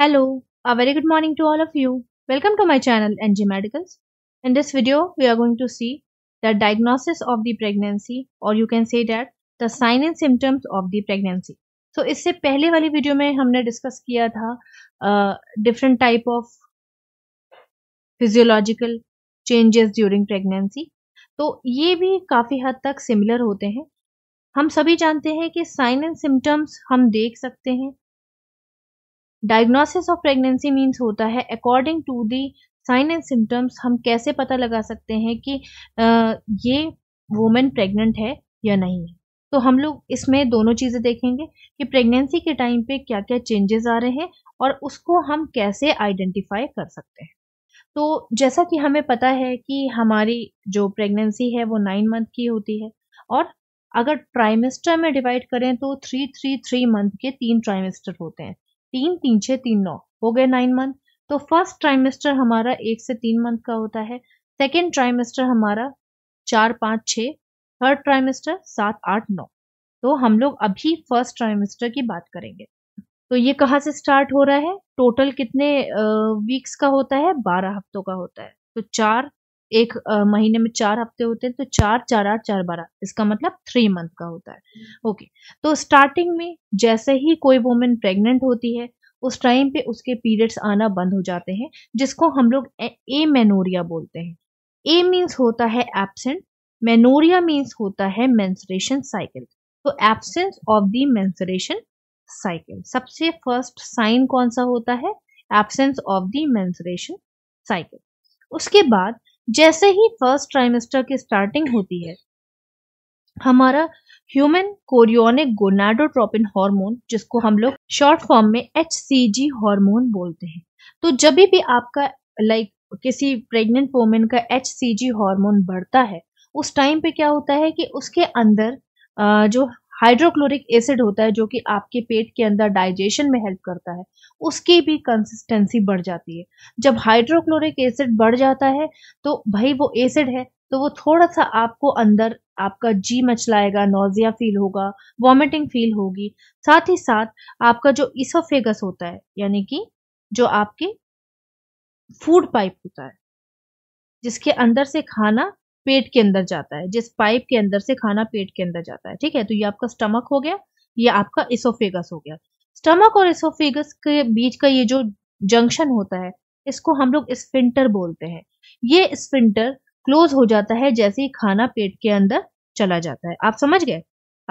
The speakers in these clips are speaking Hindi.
Hello, a very good morning to all of you. Welcome to my channel NG Medicals. In this video, we are going to see the diagnosis of the pregnancy or you can say that the sign and symptoms of the pregnancy. So इससे पहले वाली वीडियो में हमने डिस्कस किया था different type of physiological changes during pregnancy तो ये भी काफ़ी हद तक सिमिलर होते हैं हम सभी जानते हैं कि साइन एंड सिम्टम्स हम देख सकते हैं डायग्नोसिस ऑफ प्रेगनेंसी मीन्स होता है according to the sign and symptoms हम कैसे पता लगा सकते हैं कि ये वुमेन प्रेग्नेंट है या नहीं है तो हम लोग इसमें दोनों चीज़ें देखेंगे कि प्रेगनेंसी के टाइम पे क्या क्या चेंजेस आ रहे हैं और उसको हम कैसे आइडेंटिफाई कर सकते हैं तो जैसा कि हमें पता है कि हमारी जो प्रेगनेंसी है वो नाइन मंथ की होती है और अगर ट्राइमेस्टर में डिवाइड करें तो थ्री थ्री थ्री मंथ के तीन ट्राइमेस्टर होते हैं तीन तीन छः तीन नौ हो गए नाइन मंथ तो फर्स्ट ट्राइमेस्टर हमारा एक से तीन मंथ का होता है सेकेंड ट्राइमेस्टर हमारा चार पाँच छः थर्ड ट्राइमेस्टर सात आठ नौ तो हम लोग अभी फर्स्ट ट्राइमेस्टर की बात करेंगे तो ये कहाँ से स्टार्ट हो रहा है टोटल कितने वीक्स का होता है बारह हफ्तों का होता है तो चार एक महीने में चार हफ्ते होते हैं तो चार चार आठ चार बारह इसका मतलब थ्री मंथ का होता है ओके तो स्टार्टिंग में जैसे ही कोई वुमेन प्रेग्नेंट होती है उस टाइम पे उसके पीरियड्स आना बंद हो जाते हैं जिसको हम लोग ए मेनोरिया बोलते हैं ए मीन्स होता है एबसेंट मेनोरिया मीन्स होता है मेंस्ट्रेशन साइकिल तो absence of the menstruation cycle सबसे फर्स्ट साइन कौन सा होता है absence of the menstruation cycle उसके बाद जैसे ही फर्स्ट ट्राइमेस्टर की स्टार्टिंग होती है हमारा ह्यूमन कोरियोनिक गोनाडोट्रोपिन हार्मोन जिसको हम लोग शॉर्ट फॉर्म में एच हार्मोन बोलते हैं तो जब भी आपका लाइक like, किसी प्रेग्नेंट वोमेन का एच हार्मोन बढ़ता है उस टाइम पे क्या होता है कि उसके अंदर जो हाइड्रोक्लोरिक एसिड होता है जो कि आपके पेट के अंदर डाइजेशन में हेल्प करता है उसकी भी कंसिस्टेंसी बढ़ जाती है जब हाइड्रोक्लोरिक एसिड बढ़ जाता है तो भाई वो एसिड है तो वो थोड़ा सा आपको अंदर आपका जी मचलाएगा नोजिया फील होगा वॉमिटिंग फील होगी साथ ही साथ आपका जो इसोफेगस होता है यानी कि जो आपके फूड पाइप होता है जिसके अंदर से खाना पेट के अंदर जाता है जिस पाइप के अंदर से खाना पेट के अंदर जाता है ठीक है तो ये आपका स्टमक हो गया ये आपका इसोफेगस हो गया स्टमक और इसोफेगस के बीच का ये जो जंक्शन होता है इसको हम लोग स्पिंटर बोलते हैं ये स्पिंटर क्लोज हो जाता है जैसे ही खाना पेट के अंदर चला जाता है आप समझ गए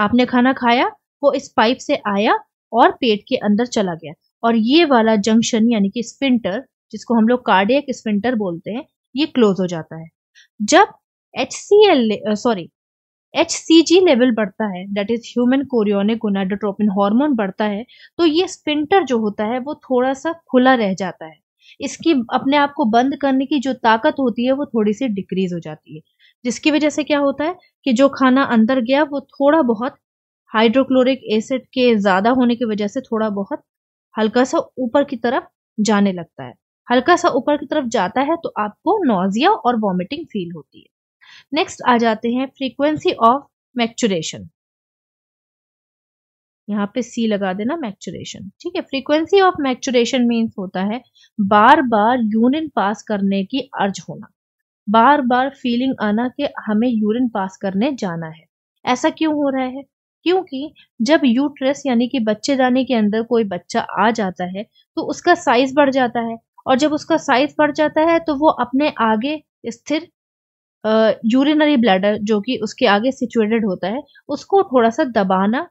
आपने खाना खाया वो इस पाइप से आया और पेट के अंदर चला गया और ये वाला जंक्शन यानी कि स्पिंटर जिसको हम लोग कार्डियक स्पिंटर बोलते हैं ये क्लोज हो जाता है जब H C L sorry H C G level बढ़ता है that is human chorionic gonadotropin hormone बढ़ता है तो ये स्पिंटर जो होता है वो थोड़ा सा खुला रह जाता है इसकी अपने आप को बंद करने की जो ताकत होती है वो थोड़ी सी डिक्रीज हो जाती है जिसकी वजह से क्या होता है कि जो खाना अंदर गया वो थोड़ा बहुत हाइड्रोक्लोरिक एसिड के ज़्यादा होने की वजह से थोड़ा बहुत हल्का सा ऊपर की तरफ जाने लगता है हल्का सा ऊपर की तरफ जाता है तो आपको नोजिया और वॉमिटिंग फील होती है नेक्स्ट आ जाते हैं फ्रीक्वेंसी ऑफ मैक्चुरेशन यहाँ पे सी लगा देना मैक्चुरेशन ठीक है फ्रीक्वेंसी ऑफ मैक्चुरेशन मीन्स होता है बार बार यूरिन पास करने की अर्ज होना बार बार फीलिंग आना कि हमें यूरिन पास करने जाना है ऐसा क्यों हो रहा है क्योंकि जब यूट्रस यानी कि बच्चेदानी के अंदर कोई बच्चा आ जाता है तो उसका साइज बढ़ जाता है और जब उसका साइज बढ़ जाता है तो वो अपने आगे स्थिर यूरिनरी ब्लैडर जो कि उसके आगे सिचुएटेड होता है उसको थोड़ा सा दबाना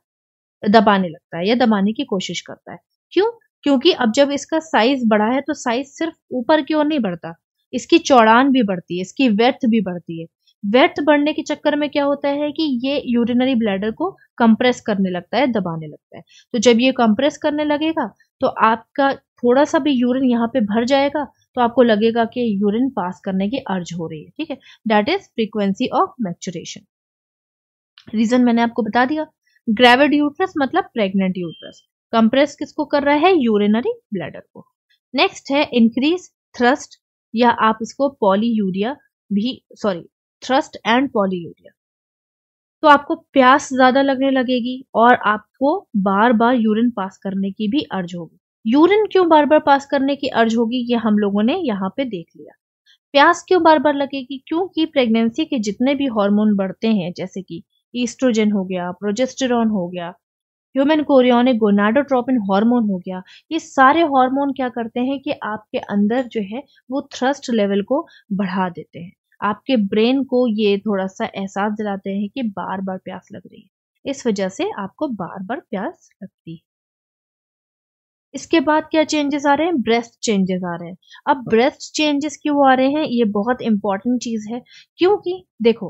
दबाने लगता है या दबाने की कोशिश करता है क्यों क्योंकि अब जब इसका साइज बढ़ा है तो साइज सिर्फ ऊपर की ओर नहीं बढ़ता इसकी चौड़ान भी बढ़ती है इसकी व्यर्थ भी बढ़ती है व्यर्थ बढ़ने के चक्कर में क्या होता है कि ये यूरिनरी ब्लैडर को कंप्रेस करने लगता है दबाने लगता है तो जब ये कंप्रेस करने लगेगा तो आपका थोड़ा सा भी यूरिन यहाँ पे भर जाएगा तो आपको लगेगा कि यूरिन पास करने की अर्ज हो रही है ठीक है that is frequency of micturition reason मैंने आपको बता दिया ग्रेविड यूट्रस मतलब प्रेग्नेंट यूट्रस कंप्रेस किसको कर रहा है यूरिनरी ब्लैडर को नेक्स्ट है इंक्रीज थ्रस्ट या आप इसको पॉलीयूरिया भी सॉरी थ्रस्ट एंड पॉलीयूरिया तो आपको प्यास ज्यादा लगने लगेगी और आपको बार बार यूरिन पास करने की भी अर्ज होगी यूरिन क्यों बार बार पास करने की अर्ज होगी ये हम लोगों ने यहाँ पे देख लिया प्यास क्यों बार बार लगेगी क्योंकि प्रेगनेंसी के जितने भी हार्मोन बढ़ते हैं जैसे कि ईस्ट्रोजन हो गया प्रोजेस्टेरॉन हो गया ह्यूमन कोरियोनिक गोनाडोट्रोपिन हार्मोन हो गया ये सारे हार्मोन क्या करते हैं कि आपके अंदर जो है वो थ्रस्ट लेवल को बढ़ा देते हैं आपके ब्रेन को ये थोड़ा सा एहसास दिलाते हैं कि बार बार प्यास लग रही है इस वजह से आपको बार बार प्यास लगती है इसके बाद क्या चेंजेस आ रहे हैं ब्रेस्ट चेंजेस आ रहे हैं अब ब्रेस्ट चेंजेस क्यों आ रहे हैं ये बहुत इंपॉर्टेंट चीज़ है क्योंकि देखो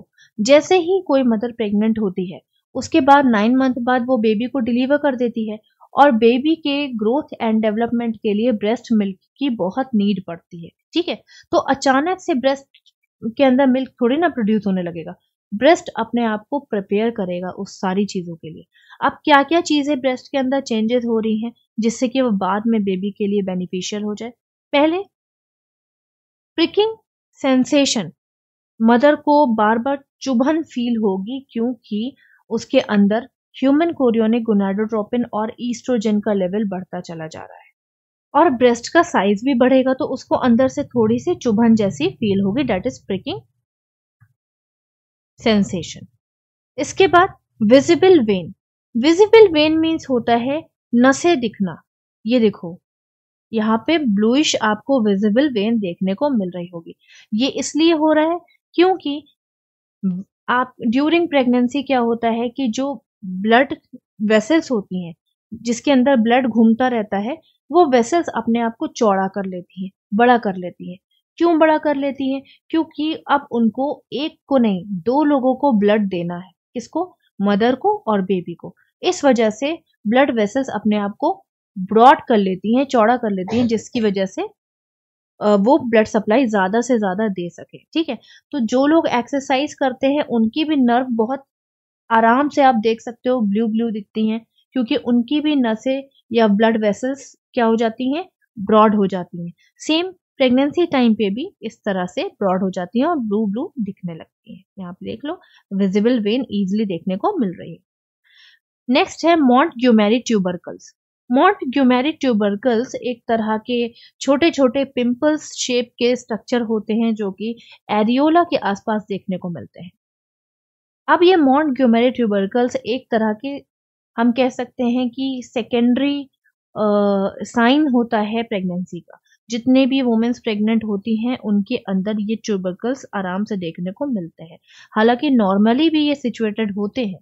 जैसे ही कोई मदर प्रेग्नेंट होती है उसके बाद नाइन मंथ बाद वो बेबी को डिलीवर कर देती है और बेबी के ग्रोथ एंड डेवलपमेंट के लिए ब्रेस्ट मिल्क की बहुत नीड पड़ती है ठीक है तो अचानक से ब्रेस्ट के अंदर मिल्क थोड़ी ना प्रोड्यूस होने लगेगा ब्रेस्ट अपने आप को प्रिपेयर करेगा उस सारी चीज़ों के लिए अब क्या क्या चीज़ें ब्रेस्ट के अंदर चेंजेस हो रही हैं जिससे कि वो बाद में बेबी के लिए बेनिफिशियल हो जाए पहले प्रिकिंग सेंसेशन मदर को बार बार चुभन फील होगी क्योंकि उसके अंदर ह्यूमन कोरियोनिक गुनाडोट्रोपिन और ईस्ट्रोजन का लेवल बढ़ता चला जा रहा है और ब्रेस्ट का साइज भी बढ़ेगा तो उसको अंदर से थोड़ी सी चुभन जैसी फील होगी डेट इज प्रिकिंग सेंसेशन इसके बाद visible vein visible vein means होता है नसें दिखना ये देखो यहाँ पे ब्लूइश आपको विजिबल वेन देखने को मिल रही होगी ये इसलिए हो रहा है क्योंकि आप ड्यूरिंग प्रेगनेंसी क्या होता है कि जो ब्लड वेसल्स होती हैं जिसके अंदर ब्लड घूमता रहता है वो वेसल्स अपने आप को चौड़ा कर लेती हैं बड़ा कर लेती हैं क्यों बड़ा कर लेती हैं क्योंकि अब उनको एक को नहीं दो लोगों को ब्लड देना है किसको मदर को और बेबी को इस वजह से ब्लड वेसल्स अपने आप को ब्रॉड कर लेती हैं चौड़ा कर लेती हैं जिसकी वजह से वो ब्लड सप्लाई ज़्यादा से ज़्यादा दे सके ठीक है तो जो लोग एक्सरसाइज करते हैं उनकी भी नर्व बहुत आराम से आप देख सकते हो ब्लू ब्लू दिखती हैं क्योंकि उनकी भी नसें या ब्लड वेसल्स क्या हो जाती हैं ब्रॉड हो जाती हैं सेम प्रेगनेंसी टाइम पे भी इस तरह से ब्रॉड हो जाती है और ब्लू ब्लू दिखने लगती है यहाँ पे देख लो विजिबल वेन इजिली देखने को मिल रही है नेक्स्ट है मॉन्ट ग्यूमेरी ट्यूबरकल्स मॉन्ट ग्यूमेरी ट्यूबरकल्स एक तरह के छोटे छोटे पिंपल्स शेप के स्ट्रक्चर होते हैं जो कि एरियोला के आसपास देखने को मिलते हैं अब ये मॉन्ट ग्यूमेरी ट्यूबरकल्स एक तरह के हम कह सकते हैं कि सेकेंडरी साइन होता है प्रेगनेंसी का जितने भी वुमेन्स प्रेग्नेंट होती हैं उनके अंदर ये ट्यूबर्कल्स आराम से देखने को मिलते हैं हालांकि नॉर्मली भी ये सिचुएटेड होते हैं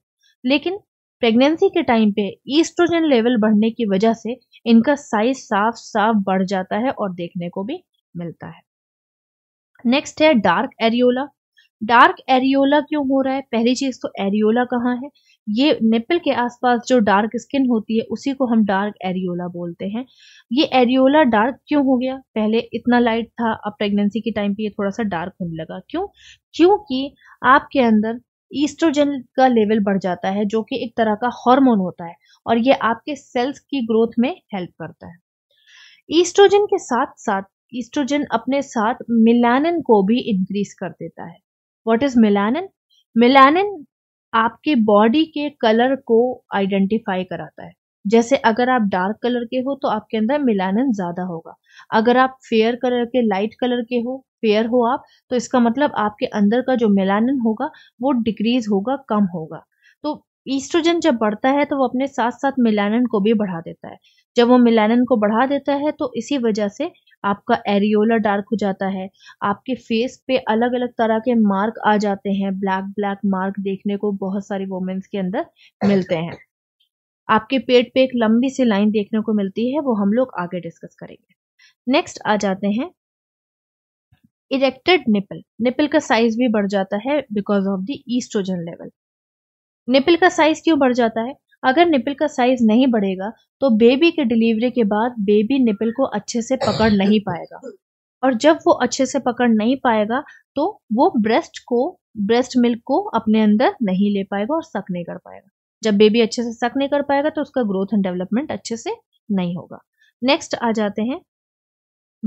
लेकिन प्रेगनेंसी के टाइम पे ईस्ट्रोजन लेवल बढ़ने की वजह से इनका साइज साफ साफ बढ़ जाता है और देखने को भी मिलता है नेक्स्ट है डार्क एरियोला डार्क एरियोला क्यों हो रहा है पहली चीज तो एरियोला कहाँ है ये निपल के आसपास जो डार्क स्किन होती है उसी को हम डार्क एरियोला बोलते हैं ये एरियोला डार्क क्यों हो गया पहले इतना लाइट था अब प्रेगनेंसी के टाइम पे ये थोड़ा सा डार्क होने लगा क्यों क्योंकि आपके अंदर ईस्ट्रोजन का लेवल बढ़ जाता है जो कि एक तरह का हॉर्मोन होता है और ये आपके सेल्स की ग्रोथ में हेल्प करता है ईस्ट्रोजन के साथ साथ ईस्ट्रोजन अपने साथ मिलानिन को भी इंक्रीज कर देता है व्हाट इज मिलानिन मिलानिन आपके बॉडी के कलर को आइडेंटिफाई कराता है जैसे अगर आप डार्क कलर के हो तो आपके अंदर मिलानन ज्यादा होगा अगर आप फेयर कलर के लाइट कलर के हो फेयर हो आप तो इसका मतलब आपके अंदर का जो मिलानन होगा वो डिक्रीज होगा कम होगा तो ईस्ट्रोजन जब बढ़ता है तो वो अपने साथ साथ मिलानन को भी बढ़ा देता है जब वो मिलानन को बढ़ा देता है तो इसी वजह से आपका एरियोला डार्क हो जाता है आपके फेस पे अलग अलग तरह के मार्क आ जाते हैं ब्लैक ब्लैक मार्क देखने को बहुत सारी वोमेन्स के अंदर मिलते हैं आपके पेट पे एक लंबी सी लाइन देखने को मिलती है वो हम लोग आगे डिस्कस करेंगे नेक्स्ट आ जाते हैं इरेक्टेड निपल निपल का साइज भी बढ़ जाता है because of the oestrogen level nipple का साइज क्यों बढ़ जाता है अगर निपल का साइज नहीं बढ़ेगा तो बेबी के डिलीवरी के बाद बेबी निपल को अच्छे से पकड़ नहीं पाएगा और जब वो अच्छे से पकड़ नहीं पाएगा तो वो ब्रेस्ट को ब्रेस्ट मिल्क को अपने अंदर नहीं ले पाएगा और सक नहीं कर पाएगा जब बेबी अच्छे से सक नहीं कर पाएगा तो उसका ग्रोथ एंड डेवलपमेंट अच्छे से नहीं होगा नेक्स्ट आ जाते हैं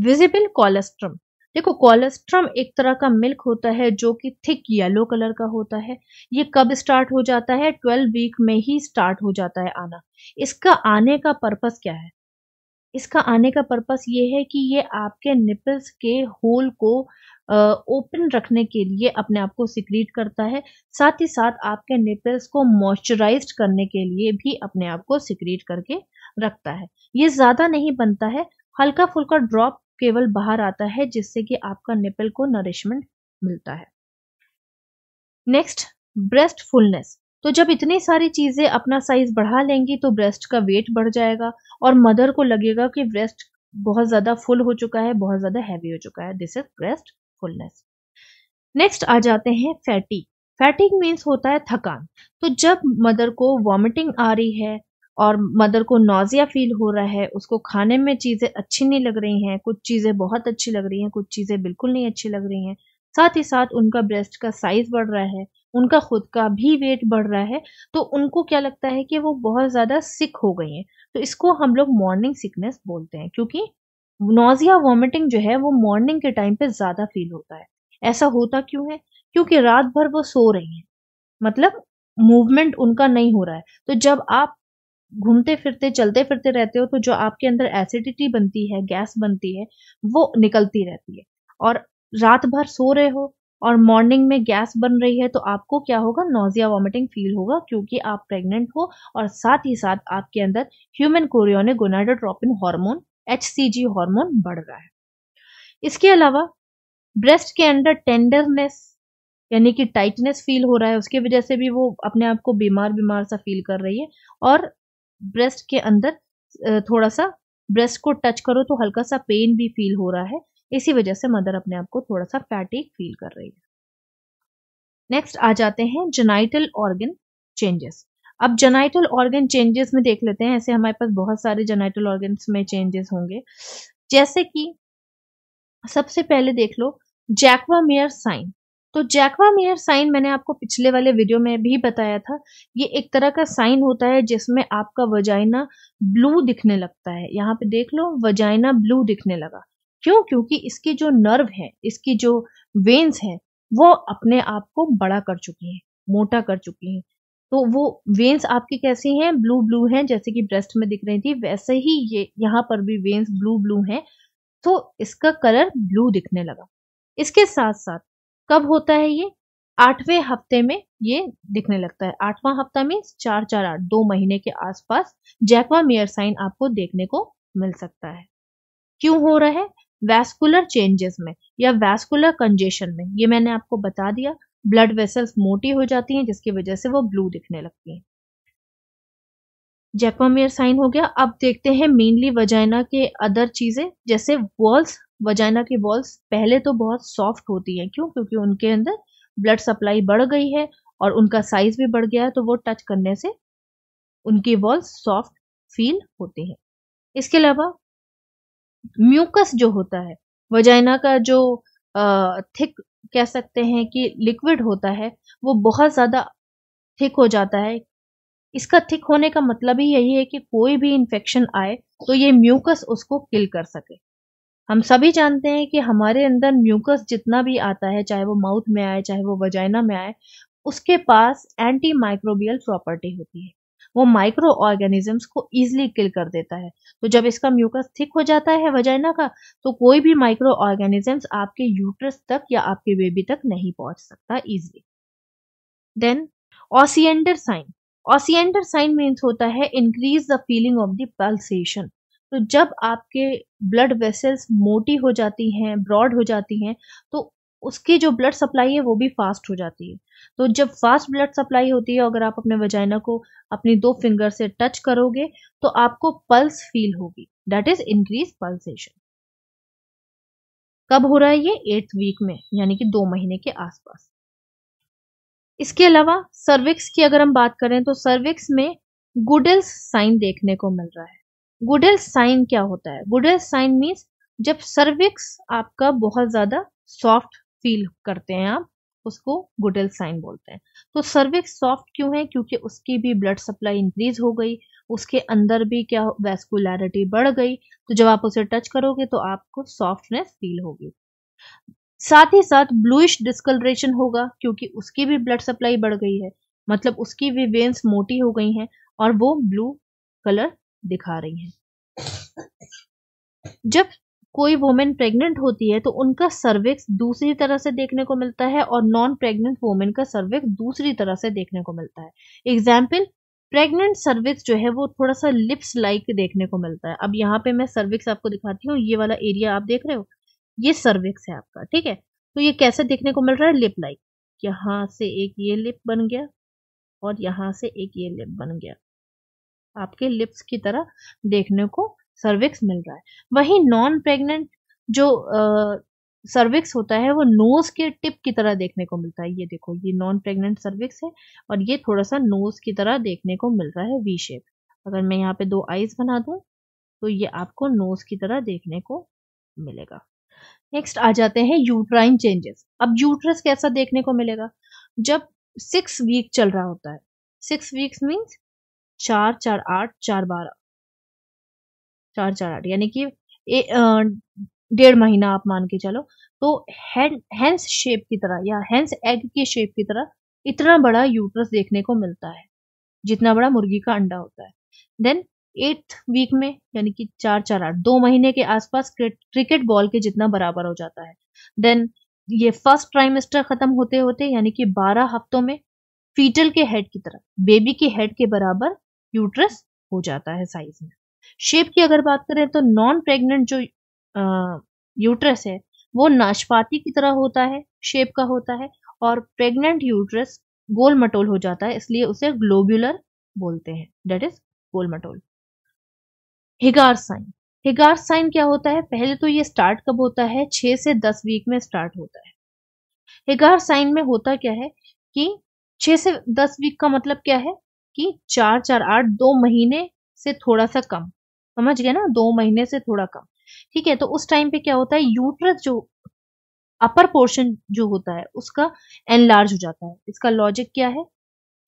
विजिबल कोलेस्ट्रम देखो कोलेस्ट्रम एक तरह का मिल्क होता है जो कि थिक येलो कलर का होता है ये कब स्टार्ट हो जाता है ट्वेल्व वीक में ही स्टार्ट हो जाता है आना इसका आने का पर्पस क्या है इसका आने का पर्पस ये है कि ये आपके निपल्स के होल को ओपन रखने के लिए अपने आप को सिक्रीट करता है साथ ही साथ आपके निपल्स को मॉइस्चराइज करने के लिए भी अपने आप को सिक्रीट करके रखता है ये ज़्यादा नहीं बनता है हल्का फुल्का ड्रॉप केवल बाहर आता है जिससे कि आपका निपल को नरिशमेंट मिलता है नेक्स्ट ब्रेस्ट फुलनेस तो जब इतनी सारी चीजें अपना साइज बढ़ा लेंगी तो ब्रेस्ट का वेट बढ़ जाएगा और मदर को लगेगा कि ब्रेस्ट बहुत ज्यादा फुल हो चुका है बहुत ज्यादा हैवी हो चुका है this is breast fullness next आ जाते हैं फैटी फैटिक मीन्स होता है थकान तो जब मदर को वॉमिटिंग आ रही है और मदर को नोजिया फील हो रहा है उसको खाने में चीज़ें अच्छी नहीं लग रही हैं कुछ चीज़ें बहुत अच्छी लग रही हैं कुछ चीज़ें बिल्कुल नहीं अच्छी लग रही हैं साथ ही साथ उनका ब्रेस्ट का साइज बढ़ रहा है उनका खुद का भी वेट बढ़ रहा है तो उनको क्या लगता है कि वो बहुत ज़्यादा सिक हो गई हैं तो इसको हम लोग मॉर्निंग सिकनेस बोलते हैं क्योंकि नोजिया वॉमिटिंग जो है वो मॉर्निंग के टाइम पे ज़्यादा फील होता है ऐसा होता क्यों है क्योंकि रात भर वो सो रही हैं मतलब मूवमेंट उनका नहीं हो रहा है तो जब आप घूमते फिरते चलते फिरते रहते हो तो जो आपके अंदर एसिडिटी बनती है गैस बनती है वो निकलती रहती है और रात भर सो रहे हो और मॉर्निंग में गैस बन रही है तो आपको क्या होगा नोजिया वॉमिटिंग फील होगा क्योंकि आप प्रेग्नेंट हो और साथ ही साथ आपके अंदर human chorionic gonadotropin hormone H hormone बढ़ रहा है इसके अलावा ब्रेस्ट के अंदर टेंडरनेस यानी कि टाइटनेस फील हो रहा है उसकी वजह से भी वो अपने आप को बीमार बीमार सा फील कर रही है और ब्रेस्ट के अंदर थोड़ा सा ब्रेस्ट को टच करो तो हल्का सा पेन भी फील हो रहा है इसी वजह से मदर अपने आप को थोड़ा सा फैटिक फील कर रही है नेक्स्ट आ जाते हैं जेनाइटल ऑर्गन चेंजेस अब जेनाइटल ऑर्गन चेंजेस में देख लेते हैं ऐसे हमारे पास बहुत सारे जेनाइटल ऑर्गन में चेंजेस होंगे जैसे कि सबसे पहले देख लो जैक्वामेयर साइन तो जैकवा मेयर साइन मैंने आपको पिछले वाले वीडियो में भी बताया था ये एक तरह का साइन होता है जिसमें आपका वजाइना ब्लू दिखने लगता है यहाँ पे देख लो वजाइना ब्लू दिखने लगा क्यों क्योंकि इसकी जो नर्व है इसकी जो वेन्स है वो अपने आप को बड़ा कर चुकी है मोटा कर चुकी हैं तो वो वेन्स आपकी कैसी हैं ब्लू ब्लू हैं जैसे कि ब्रेस्ट में दिख रही थी वैसे ही ये यहाँ पर भी वेन्स ब्लू ब्लू हैं तो इसका कलर ब्लू दिखने लगा इसके साथ साथ कब होता है ये आठवें हफ्ते में ये दिखने लगता है आठवां हफ्ता में चार चार आठ दो महीने के आसपास जैकवा मेयर साइन आपको देखने को मिल सकता है क्यों हो रहा है वैस्कुलर चेंजेस में या वैस्कुलर कंजेशन में ये मैंने आपको बता दिया ब्लड वेसल्स मोटी हो जाती हैं जिसकी वजह से वो ब्लू दिखने लगती हैं जेकोमियर साइन हो गया अब देखते हैं मेनली वजाइना के अदर चीज़ें जैसे वॉल्स वजाइना की वॉल्स पहले तो बहुत सॉफ्ट होती हैं क्यों क्योंकि उनके अंदर ब्लड सप्लाई बढ़ गई है और उनका साइज भी बढ़ गया है तो वो टच करने से उनकी वॉल्स सॉफ्ट फील होती है इसके अलावा म्यूकस जो होता है वजाइना का जो थिक कह सकते हैं कि लिक्विड होता है वो बहुत ज़्यादा थिक हो जाता है इसका थिक होने का मतलब ही यही है कि कोई भी इन्फेक्शन आए तो ये म्यूकस उसको किल कर सके हम सभी जानते हैं कि हमारे अंदर म्यूकस जितना भी आता है चाहे वो माउथ में आए चाहे वो वजाइना में आए उसके पास एंटी माइक्रोबियल प्रॉपर्टी होती है वो माइक्रो ऑर्गेनिजम्स को ईजिली किल कर देता है तो जब इसका म्यूकस थिक हो जाता है वजाइना का तो कोई भी माइक्रो ऑर्गेनिजम्स आपके यूट्रस तक या आपके बेबी तक नहीं पहुंच सकता easily then Osiander sign Osiander sign mean होता है increase the feeling of the pulsation तो जब आपके ब्लड वेसल्स मोटी हो जाती हैं ब्रॉड हो जाती हैं तो उसकी जो ब्लड सप्लाई है वो भी फास्ट हो जाती है तो जब फास्ट ब्लड सप्लाई होती है अगर आप अपने वजाइना को अपनी दो फिंगर से टच करोगे तो आपको पल्स फील होगी दैट इज इंक्रीज पल्सेशन कब हो रहा है ये एट्थ वीक में यानी कि दो महीने के आसपास इसके अलावा सर्विक्स की अगर हम बात करें तो सर्विक्स में गुडेल्स साइन देखने को मिल रहा है गुडेल्स साइन क्या होता है गुडेल्स साइन मीन्स जब सर्विक्स आपका बहुत ज्यादा सॉफ्ट फील करते हैं आप उसको गुडेल साइन बोलते हैं तो सर्विक्स सॉफ्ट क्यों है क्योंकि उसकी भी ब्लड सप्लाई इंक्रीज हो गई उसके अंदर भी क्या वेस्कुलरिटी बढ़ गई तो जब आप उसे टच करोगे तो आपको सॉफ्टनेस फील होगी साथ ही साथ ब्लूइश डिस्कलरेशन होगा क्योंकि उसकी भी ब्लड सप्लाई बढ़ गई है मतलब उसकी भी वेन्स मोटी हो गई हैं और वो ब्लू कलर दिखा रही हैं जब कोई वोमेन प्रेग्नेंट होती है तो उनका सर्विक्स दूसरी तरह से देखने को मिलता है और नॉन प्रेग्नेंट वोमेन का सर्विक्स दूसरी तरह से देखने को मिलता है एग्जाम्पल प्रेग्नेंट सर्विक्स जो है वो थोड़ा सा लिप्स लाइक देखने को मिलता है अब यहाँ पे मैं सर्विक्स आपको दिखाती हूँ ये वाला एरिया आप देख रहे हो ये सर्विक्स है आपका ठीक है तो ये कैसे देखने को मिल रहा है लिप लाइक यहाँ से एक ये लिप बन गया और यहाँ से एक ये लिप बन गया आपके लिप्स की तरह देखने को सर्विक्स मिल रहा है वही नॉन प्रेग्नेंट जो आ, सर्विक्स होता है वो नोज के टिप की तरह देखने को मिलता है ये देखो ये नॉन प्रेग्नेंट सर्विक्स है और ये थोड़ा सा नोज की तरह देखने को मिल रहा है वी शेप अगर मैं यहाँ पे दो आईज बना दू तो ये आपको नोज की तरह देखने को मिलेगा नेक्स्ट आ जाते हैं यूट्राइन चेंजेस अब यूट्रस कैसा देखने को मिलेगा जब सिक्स वीक चल रहा होता है सिक्स वीक्स मीन्स चार चार आठ चार बारह चार चार आठ यानी कि डेढ़ महीना आप मान के चलो तो हैंस शेप की तरह या हैंस एग के शेप की तरह इतना बड़ा यूट्रस देखने को मिलता है जितना बड़ा मुर्गी का अंडा होता है देन एट्थ वीक में यानी कि चार चार आठ दो महीने के आसपास क्रिकेट बॉल के जितना बराबर हो जाता है देन ये फर्स्ट ट्राइमेस्टर खत्म होते होते यानी कि बारह हफ्तों में फीटल के हेड की तरफ बेबी के हेड के बराबर यूट्रस हो जाता है साइज में शेप की अगर बात करें तो नॉन प्रेग्नेंट जो आ, यूट्रस है वो नाशपाती की तरह होता है शेप का होता है और प्रेग्नेंट यूट्रस गोल मटोल हो जाता है इसलिए उसे ग्लोब्यूलर बोलते हैं डेट इज गोल मटोल हिगार साइन हिगार साइन क्या होता है पहले तो ये स्टार्ट कब होता है छह से दस वीक में स्टार्ट होता है हिगार साइन में होता क्या है कि छह से दस वीक का मतलब क्या है कि चार चार आठ दो महीने से थोड़ा सा कम समझ गया ना दो महीने से थोड़ा कम ठीक है तो उस टाइम पे क्या होता है यूट्रस जो अपर पोर्शन जो होता है उसका एनलार्ज हो जाता है इसका लॉजिक क्या है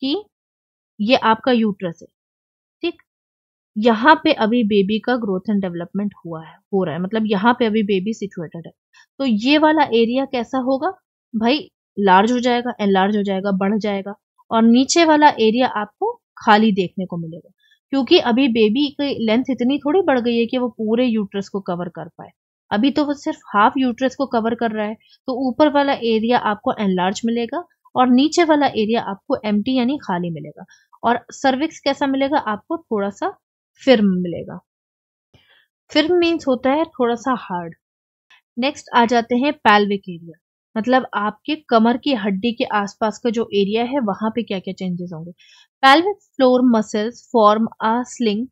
कि ये आपका यूट्रस है यहाँ पे अभी बेबी का ग्रोथ एंड डेवलपमेंट हुआ है हो रहा है मतलब यहाँ पे अभी बेबी सिचुएटेड है तो ये वाला एरिया कैसा होगा भाई लार्ज हो जाएगा एनलार्ज हो जाएगा बढ़ जाएगा और नीचे वाला एरिया आपको खाली देखने को मिलेगा क्योंकि अभी बेबी की लेंथ इतनी थोड़ी बढ़ गई है कि वो पूरे यूट्रस को कवर कर पाए अभी तो वो सिर्फ हाफ यूट्रस को कवर कर रहा है तो ऊपर वाला एरिया आपको एनलार्ज मिलेगा और नीचे वाला एरिया आपको एम्प्टी यानी खाली मिलेगा और सर्विक्स कैसा मिलेगा आपको थोड़ा सा फिल्म मिलेगा फिर मीन्स होता है थोड़ा सा हार्ड नेक्स्ट आ जाते हैं पैल्विक एरिया मतलब आपके कमर की हड्डी के आसपास का जो एरिया है वहां पे क्या क्या चेंजेस होंगे pelvic floor muscles form a sling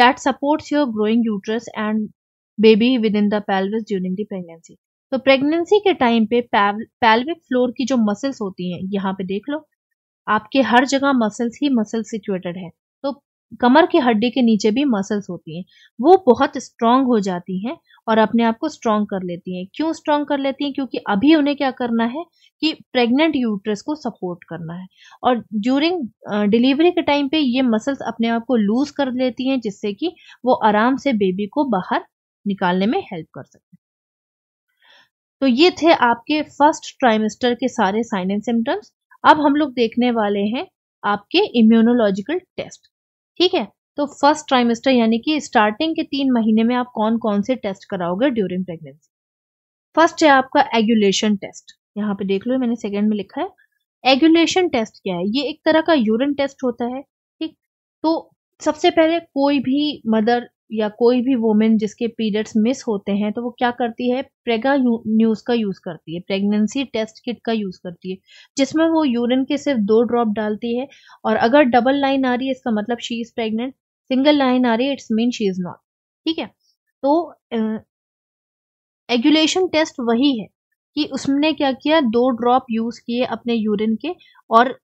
that supports your growing uterus and baby within the pelvis during the pregnancy तो प्रेगनेंसी के टाइम पे पैल्विक फ्लोर की जो मसल्स होती हैं यहाँ पे देख लो आपके हर जगह मसल्स ही मसल सिचुएटेड है कमर की हड्डी के नीचे भी मसल्स होती हैं वो बहुत स्ट्रांग हो जाती हैं और अपने आप को स्ट्रांग कर लेती हैं क्यों स्ट्रांग कर लेती हैं क्योंकि अभी उन्हें क्या करना है कि प्रेग्नेंट यूट्रस को सपोर्ट करना है और ड्यूरिंग डिलीवरी के टाइम पे ये मसल्स अपने आप को लूज कर लेती हैं जिससे कि वो आराम से बेबी को बाहर निकालने में हेल्प कर सकें तो ये थे आपके फर्स्ट ट्राइमेस्टर के सारे साइन एंड सिम्टम्स अब हम लोग देखने वाले हैं आपके इम्यूनोलॉजिकल टेस्ट ठीक है तो फर्स्ट ट्राइमेस्टर यानी कि स्टार्टिंग के तीन महीने में आप कौन कौन से टेस्ट कराओगे ड्यूरिंग प्रेगनेंसी फर्स्ट है आपका एगुलेशन टेस्ट यहाँ पे देख लो मैंने सेकेंड में लिखा है एगुलेशन टेस्ट क्या है ये एक तरह का यूरिन टेस्ट होता है ठीक तो सबसे पहले कोई भी मदर या कोई भी वोमेन जिसके पीरियड्स मिस होते हैं तो वो क्या करती है प्रेगा न्यूज़ का यूज़ करती है प्रेगनेंसी टेस्ट किट का यूज़ करती है जिसमें वो यूरिन के सिर्फ दो ड्रॉप डालती है और अगर डबल लाइन आ रही है इसका मतलब she is pregnant single line आ रही है it's mean she is not ठीक है तो एगुलेशन टेस्ट वही है कि उसने क्या किया दो ड्रॉप यूज़ किए अपने यूरिन के और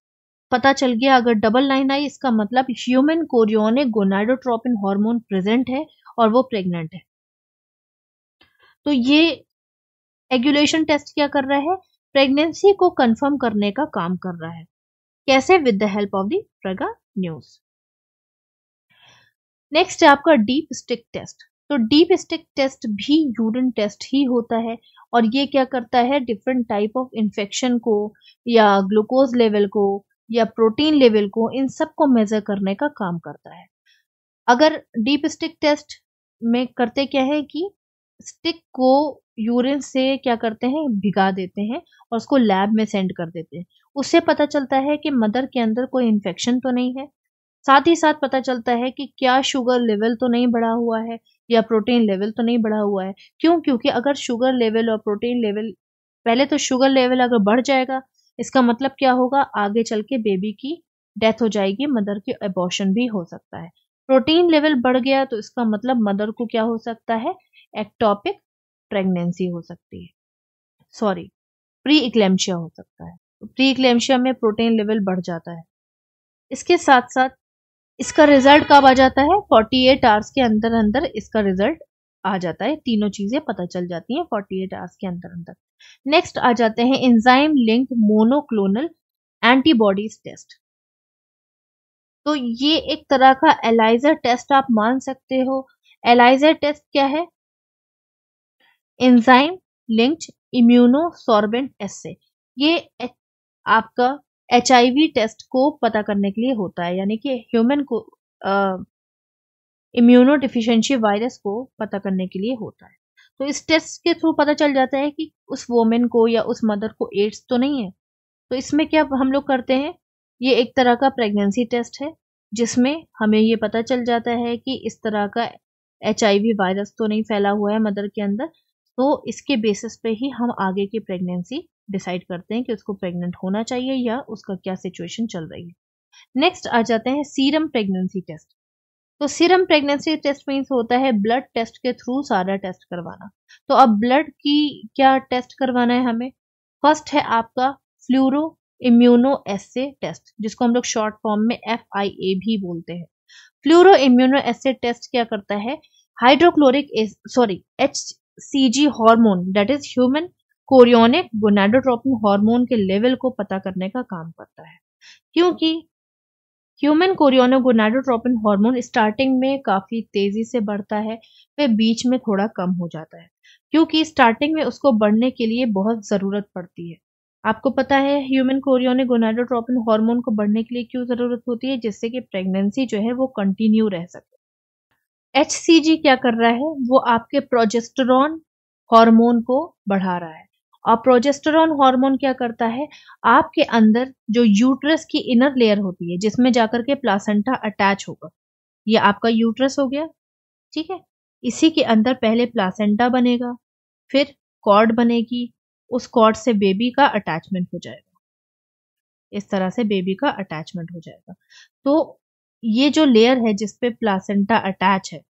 पता चल गया अगर डबल लाइन आई इसका मतलब human chorionic gonadotropin gonadotropin hormone present है और वो प्रेग्नेंट है तो ये एग्यूलेशन टेस्ट क्या कर रहा है प्रेगनेंसी को कंफर्म करने का काम कर रहा है कैसे with the help of the Prega News next है आपका डीप स्टिक टेस्ट तो डीप स्टिक टेस्ट भी यूरिन टेस्ट ही होता है और ये क्या करता है डिफरेंट टाइप ऑफ इन्फेक्शन को या ग्लूकोज लेवल को या प्रोटीन लेवल को इन सब को मेजर करने का काम करता है अगर डीप स्टिक टेस्ट में करते क्या है कि स्टिक को यूरिन से क्या करते हैं भिगा देते हैं और उसको लैब में सेंड कर देते हैं उससे पता चलता है कि मदर के अंदर कोई इन्फेक्शन तो नहीं है साथ ही साथ पता चलता है कि क्या शुगर लेवल तो नहीं बढ़ा हुआ है या प्रोटीन लेवल तो नहीं बढ़ा हुआ है क्यों क्योंकि अगर शुगर लेवल और प्रोटीन लेवल पहले तो शुगर लेवल अगर बढ़ जाएगा इसका मतलब क्या होगा आगे चल के बेबी की डेथ हो जाएगी मदर के एबॉर्शन भी हो सकता है प्रोटीन लेवल बढ़ गया तो इसका मतलब मदर को क्या हो सकता है एक्टॉपिक प्रेगनेंसी हो सकती है सॉरी प्री इक्लेम्शिया हो सकता है तो प्री इक्लेम्शिया में प्रोटीन लेवल बढ़ जाता है इसके साथ साथ इसका रिजल्ट कब आ जाता है 48 एट आवर्स के अंदर अंदर इसका रिजल्ट आ जाता है तीनों चीजें पता चल जाती हैं 48 एट आवर्स के अंदर अंदर नेक्स्ट आ जाते हैं enzyme linked monoclonal antibodies test तो ये एक तरह का एलाइजर टेस्ट आप मान सकते हो एलाइजर टेस्ट क्या है एंजाइम लिंक्ड इम्यूनोसॉर्बेंट एसे ये आपका एच टेस्ट को पता करने के लिए होता है यानी कि ह्यूमन को इम्यूनो डिफिशेंसी वायरस को पता करने के लिए होता है तो इस टेस्ट के थ्रू पता चल जाता है कि उस वोमेन को या उस मदर को एड्स तो नहीं है तो इसमें क्या हम लोग करते हैं ये एक तरह का प्रेगनेंसी टेस्ट है जिसमें हमें ये पता चल जाता है कि इस तरह का एच वायरस तो नहीं फैला हुआ है मदर के अंदर तो इसके बेसिस पे ही हम आगे की प्रेगनेंसी डिसाइड करते हैं कि उसको प्रेग्नेंट होना चाहिए या उसका क्या सिचुएशन चल रही है नेक्स्ट आ जाते हैं सीरम प्रेगनेंसी टेस्ट तो सीरम प्रेगनेंसी टेस्ट मीन्स होता है ब्लड टेस्ट के थ्रू सारा टेस्ट करवाना तो अब ब्लड की क्या टेस्ट करवाना है हमें फर्स्ट है आपका फ्लूरो इम्यूनो एसे टेस्ट जिसको हम लोग शॉर्ट फॉर्म में एफ आई ए भी बोलते हैं फ्लूरो इम्यूनो एसे टेस्ट क्या करता है hydrochloric sorry H C G hormone that is human chorionic gonadotropin hormone के लेवल को पता करने का काम करता है क्योंकि human chorionic gonadotropin hormone starting में काफ़ी तेज़ी से बढ़ता है फिर बीच में थोड़ा कम हो जाता है क्योंकि स्टार्टिंग में उसको बढ़ने के लिए बहुत ज़रूरत पड़ती है आपको पता है ह्यूमन कोरियोनो गोनाडोट्रोपिन हार्मोन को बढ़ने के लिए क्यों ज़रूरत होती है जिससे कि प्रेगनेंसी जो है वो कंटिन्यू रह सके एच क्या कर रहा है वो आपके प्रोजेस्टरॉन हॉर्मोन को बढ़ा रहा है और प्रोजेस्टरॉन हार्मोन क्या करता है आपके अंदर जो यूट्रस की इनर लेयर होती है जिसमें जाकर के प्लासेंटा अटैच होगा ये आपका यूट्रस हो गया ठीक है इसी के अंदर पहले प्लासेंटा बनेगा फिर कॉर्ड बनेगी उस कॉर्ड से बेबी का अटैचमेंट हो जाएगा इस तरह से बेबी का अटैचमेंट हो जाएगा तो ये जो लेयर है जिसपे प्लासेंटा अटैच है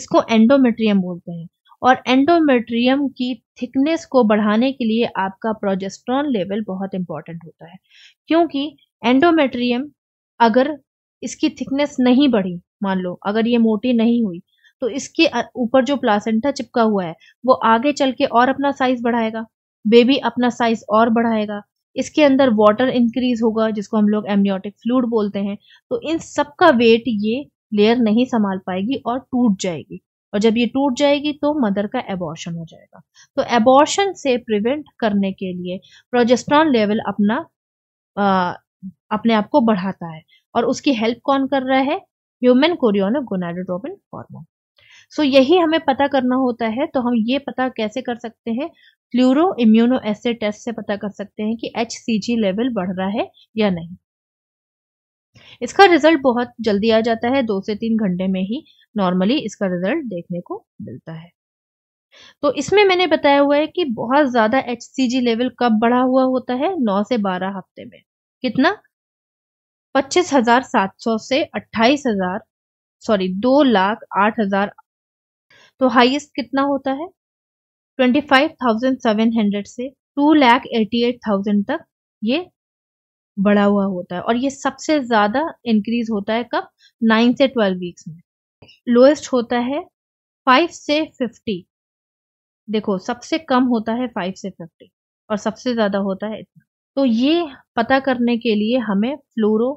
इसको एंडोमेट्रियम बोलते हैं और एंडोमेट्रियम की थिकनेस को बढ़ाने के लिए आपका प्रोजेस्ट्रॉन लेवल बहुत इंपॉर्टेंट होता है क्योंकि एंडोमेट्रियम अगर इसकी थिकनेस नहीं बढ़ी मान लो अगर ये मोटी नहीं हुई तो इसके ऊपर जो प्लासेंटा चिपका हुआ है वो आगे चल के और अपना साइज बढ़ाएगा बेबी अपना साइज और बढ़ाएगा इसके अंदर वाटर इंक्रीज होगा जिसको हम लोग एमनियोटिक फ्लूड बोलते हैं तो इन सब का वेट ये लेयर नहीं संभाल पाएगी और टूट जाएगी और जब ये टूट जाएगी तो मदर का एबॉर्शन हो जाएगा तो एबॉर्शन से प्रिवेंट करने के लिए प्रोजेस्ट्रॉन लेवल अपना आ, अपने आप को बढ़ाता है और उसकी हेल्प कौन कर रहा है human chorionic gonadotropin hormone so यही हमें पता करना होता है तो हम ये पता कैसे कर सकते हैं क्लूरो इम्यूनो एसे टेस्ट से पता कर सकते हैं कि एच लेवल बढ़ रहा है या नहीं इसका रिजल्ट बहुत जल्दी आ जाता है दो से तीन घंटे में ही नॉर्मली इसका रिजल्ट देखने को मिलता है तो इसमें मैंने बताया हुआ है कि बहुत ज्यादा एच लेवल कब बढ़ा हुआ होता है नौ से बारह हफ्ते में कितना पच्चीस हजार सात सौ से अट्ठाईस हजार सॉरी दो लाख आठ हजार तो हाईएस्ट कितना होता है twenty five thousand seven hundred से two lakh eighty eight thousand तक ये बढ़ा हुआ होता है और ये सबसे ज्यादा इंक्रीज होता है कब नाइन से ट्वेल्व वीक्स में लोएस्ट होता है फाइव से फिफ्टी देखो सबसे कम होता है फाइव से फिफ्टी और सबसे ज़्यादा होता है इतना तो ये पता करने के लिए हमें फ्लोरो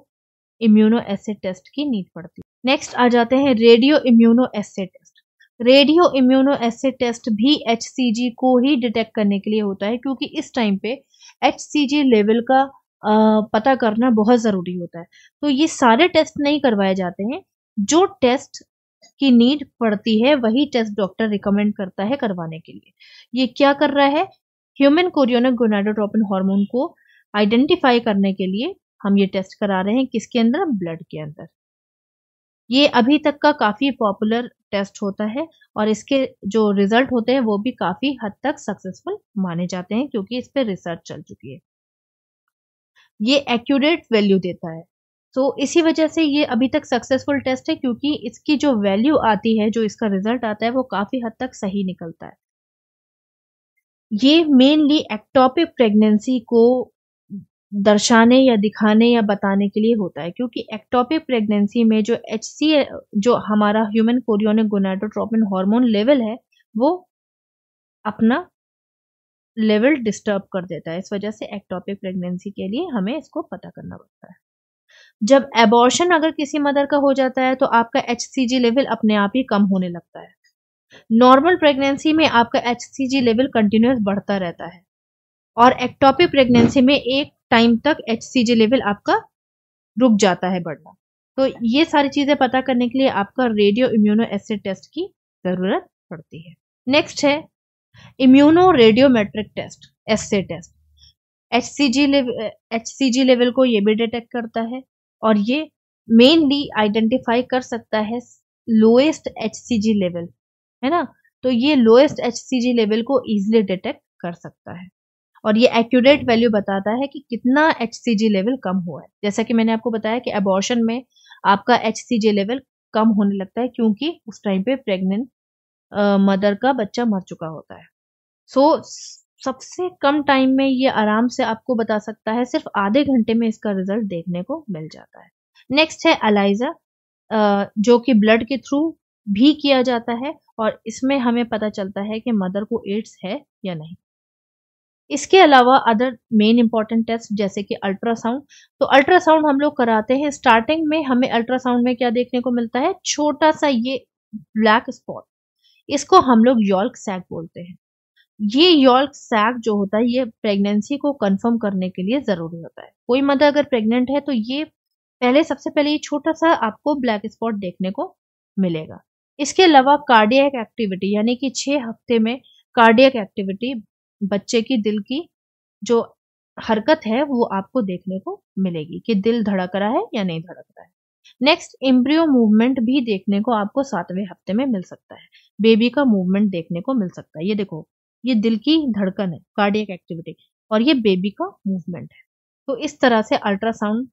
इम्यूनो एसिड टेस्ट की नीड पड़ती है नेक्स्ट आ जाते हैं radio immuno assay test radio immuno assay test भी एच को ही डिटेक्ट करने के लिए होता है क्योंकि इस टाइम पे एच लेवल का आ, पता करना बहुत ज़रूरी होता है तो ये सारे टेस्ट नहीं करवाए जाते हैं जो टेस्ट की नीड पड़ती है वही टेस्ट डॉक्टर रिकमेंड करता है करवाने के लिए ये क्या कर रहा है ह्यूमन कोरियोनिक गोनाडोट्रोपिन हार्मोन को आइडेंटिफाई करने के लिए हम ये टेस्ट करा रहे हैं किसके अंदर ब्लड के अंदर ये अभी तक का काफ़ी पॉपुलर टेस्ट होता है और इसके जो रिजल्ट होते हैं वो भी काफ़ी हद तक सक्सेसफुल माने जाते हैं क्योंकि इस पर रिसर्च चल चुकी है ये एक्यूरेट वैल्यू देता है सो तो so, इसी वजह से ये अभी तक सक्सेसफुल टेस्ट है क्योंकि इसकी जो वैल्यू आती है जो इसका रिजल्ट आता है वो काफ़ी हद तक सही निकलता है ये मेनली एक्टोपिक प्रेगनेंसी को दर्शाने या दिखाने या बताने के लिए होता है क्योंकि एक्टोपिक प्रेगनेंसी में जो एच जो हमारा human chorionic gonadotropin hormone level है वो अपना लेवल डिस्टर्ब कर देता है इस वजह से एक्टोपिक प्रेगनेंसी के लिए हमें इसको पता करना पड़ता है जब एबॉर्शन अगर किसी मदर का हो जाता है तो आपका एच लेवल अपने आप ही कम होने लगता है नॉर्मल प्रेगनेंसी में आपका एच लेवल कंटिन्यूस बढ़ता रहता है और एक्टॉपिक प्रेगनेंसी में एक टाइम तक एच लेवल आपका रुक जाता है बढ़ना तो ये सारी चीज़ें पता करने के लिए आपका रेडियो इम्यूनो एसिड टेस्ट की ज़रूरत पड़ती है नेक्स्ट है immuno radiometric test as test H C G level H G level को ये भी डिटेक्ट करता है और ये मेनली आइडेंटिफाई कर सकता है lowest H C G level है ना तो ये lowest H C G level को इजिली डिटेक्ट कर सकता है और ये एक्यूरेट वैल्यू बताता है कि कितना एच सी जी लेवल कम हुआ है जैसा कि मैंने आपको बताया कि एबॉर्शन में आपका एच सी जी लेवल कम होने लगता है क्योंकि उस टाइम पे प्रेग्नेंट मदर का बच्चा मर चुका होता है सो so, सबसे कम टाइम में ये आराम से आपको बता सकता है सिर्फ आधे घंटे में इसका रिजल्ट देखने को मिल जाता है नेक्स्ट है अलाइजा जो कि ब्लड के थ्रू भी किया जाता है और इसमें हमें पता चलता है कि मदर को एड्स है या नहीं इसके अलावा अदर मेन इंपॉर्टेंट टेस्ट जैसे कि अल्ट्रासाउंड तो अल्ट्रासाउंड हम लोग कराते हैं स्टार्टिंग में हमें अल्ट्रासाउंड में क्या देखने को मिलता है छोटा सा ये ब्लैक स्पॉट इसको हम लोग यॉल्क सैक बोलते हैं ये यॉर्क सैक जो होता है ये प्रेगनेंसी को कंफर्म करने के लिए जरूरी होता है कोई मदर अगर प्रेग्नेंट है तो ये पहले सबसे पहले ये छोटा सा आपको ब्लैक स्पॉट देखने को मिलेगा इसके अलावा कार्डियक एक्टिविटी यानी कि छह हफ्ते में कार्डियक एक्टिविटी बच्चे की दिल की जो हरकत है वो आपको देखने को मिलेगी कि दिल धड़क रहा है या नहीं धड़क रहा है नेक्स्ट एम्ब्रियो मूवमेंट भी देखने को आपको सातवें हफ्ते में मिल सकता है बेबी का मूवमेंट देखने को मिल सकता है ये देखो ये दिल की धड़कन है कार्डियक एक्टिविटी और ये बेबी का मूवमेंट है तो इस तरह से अल्ट्रासाउंड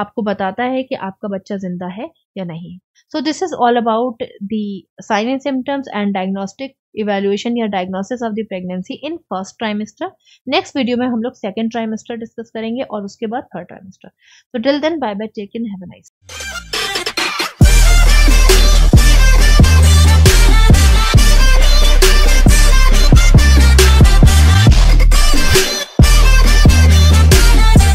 आपको बताता है कि आपका बच्चा जिंदा है या नहीं so this is all about the sign and symptoms and diagnostic evaluation या diagnosis of the pregnancy in first trimester next video में हम लोग सेकेंड ट्राइमेस्टर डिस्कस करेंगे और उसके बाद थर्ड ट्राइमेस्टर तो till then bye bye take in have nice